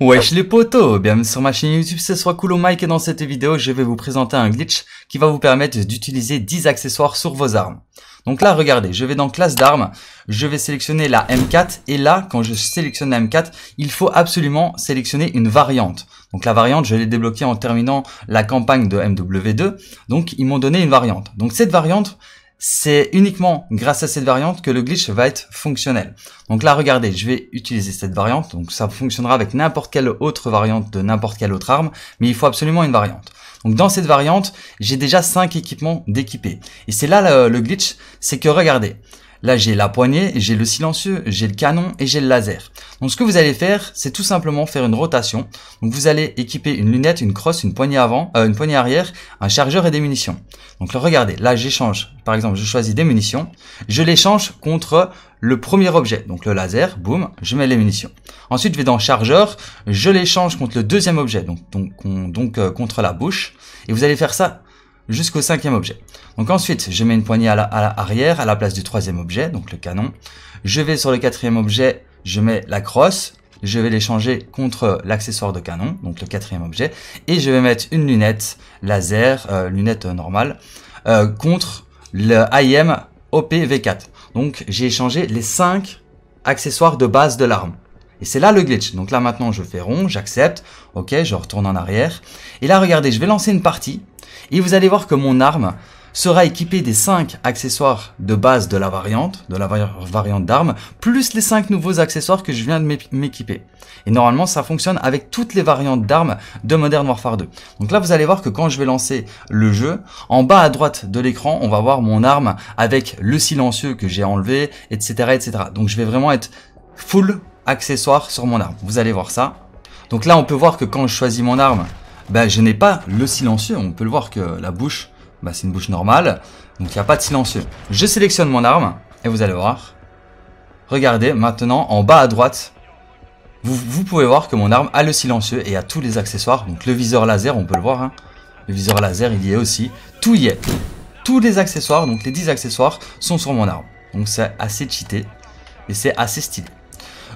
Wesh les potos, bienvenue sur ma chaîne YouTube, ce soit cool Mike et dans cette vidéo je vais vous présenter un glitch qui va vous permettre d'utiliser 10 accessoires sur vos armes. Donc là regardez, je vais dans classe d'armes, je vais sélectionner la M4 et là quand je sélectionne la M4, il faut absolument sélectionner une variante. Donc la variante je l'ai débloquée en terminant la campagne de MW2, donc ils m'ont donné une variante. Donc cette variante c'est uniquement grâce à cette variante que le glitch va être fonctionnel. Donc là, regardez, je vais utiliser cette variante. Donc ça fonctionnera avec n'importe quelle autre variante de n'importe quelle autre arme, mais il faut absolument une variante. Donc dans cette variante, j'ai déjà 5 équipements d'équipés. Et c'est là le, le glitch, c'est que regardez, Là, j'ai la poignée, j'ai le silencieux, j'ai le canon et j'ai le laser. Donc ce que vous allez faire, c'est tout simplement faire une rotation. Donc vous allez équiper une lunette, une crosse, une poignée avant, euh, une poignée arrière, un chargeur et des munitions. Donc regardez, là j'échange. Par exemple, je choisis des munitions, je les contre le premier objet, donc le laser, boum, je mets les munitions. Ensuite, je vais dans chargeur, je l'échange contre le deuxième objet, donc, donc, euh, contre la bouche. Et vous allez faire ça jusqu'au cinquième objet. Donc ensuite, je mets une poignée à l'arrière à la place du troisième objet, donc le canon. Je vais sur le quatrième objet, je mets la crosse, je vais l'échanger contre l'accessoire de canon, donc le quatrième objet, et je vais mettre une lunette laser, euh, lunette normale, euh, contre le IM v 4 Donc j'ai échangé les cinq accessoires de base de l'arme. Et c'est là le glitch. Donc là maintenant je fais rond, j'accepte, ok, je retourne en arrière. Et là regardez, je vais lancer une partie, et vous allez voir que mon arme sera équipée des 5 accessoires de base de la variante, de la variante d'arme, plus les 5 nouveaux accessoires que je viens de m'équiper. Et normalement, ça fonctionne avec toutes les variantes d'armes de Modern Warfare 2. Donc là, vous allez voir que quand je vais lancer le jeu, en bas à droite de l'écran, on va voir mon arme avec le silencieux que j'ai enlevé, etc., etc. Donc je vais vraiment être full accessoire sur mon arme. Vous allez voir ça. Donc là, on peut voir que quand je choisis mon arme, bah, je n'ai pas le silencieux. On peut le voir que la bouche, bah, c'est une bouche normale. Donc il n'y a pas de silencieux. Je sélectionne mon arme et vous allez voir. Regardez maintenant en bas à droite. Vous, pouvez voir que mon arme a le silencieux et a tous les accessoires. Donc le viseur laser, on peut le voir. Hein. Le viseur laser, il y est aussi. Tout y est. Tous les accessoires, donc les 10 accessoires, sont sur mon arme. Donc c'est assez cheaté. Et c'est assez stylé.